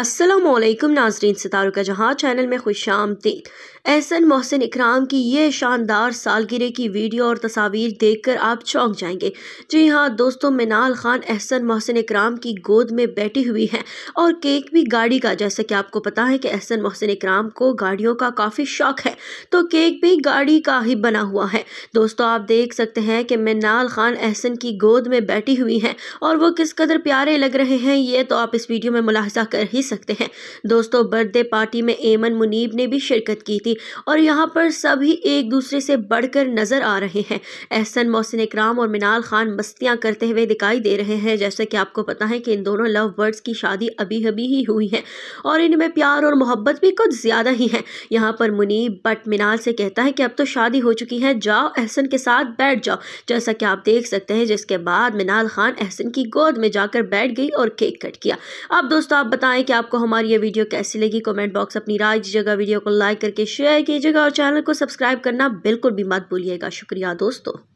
असलम नाजरीन सितारों जहां चैनल में खुश आमदीद एहसन मोहसिन इकराम की ये शानदार सालगिरह की वीडियो और तस्वीर देखकर आप चौंक जाएंगे जी हाँ दोस्तों मिनाल खान एहसन मोहसिन इकराम की गोद में बैठी हुई हैं और केक भी गाड़ी का जैसा कि आपको पता है कि एहसन मोहसिन इकराम को गाड़ियों का काफ़ी शौक है तो केक भी गाड़ी का ही बना हुआ है दोस्तों आप देख सकते हैं कि मिनाल खान एहसन की गोद में बैठी हुई हैं और वो किस कदर प्यारे लग रहे हैं ये तो आप इस वीडियो में मुलाजा कर ही भी सकते हैं दोस्तों बर्थडे पार्टी में एमन मुनीब ने भी शिरकत की थी और यहाँ पर सभी एक दूसरे से बढ़कर नज़र आ रहे हैं एहसन मोहसिन इकराम और मिनाल खान मस्तियाँ करते हुए दिखाई दे रहे हैं जैसे कि आपको पता है कि इन दोनों लव बर्ड्स की शादी अभी अभी ही हुई है और इनमें प्यार और मोहब्बत भी कुछ ज़्यादा ही है यहाँ पर मुनीब बट मिनाल से कहता है कि अब तो शादी हो चुकी है जाओ एहसन के साथ बैठ जाओ जैसा कि आप देख सकते हैं जिसके बाद मिनाल खान एहसन की गोद में जाकर बैठ गई और केक कट किया अब दोस्तों आप बताएं कि कि आपको हमारी ये वीडियो कैसी लगी कमेंट बॉक्स अपनी राय दीजिएगा वीडियो को लाइक करके शेयर कीजिएगा और चैनल को सब्सक्राइब करना बिल्कुल भी मत भूलिएगा शुक्रिया दोस्तों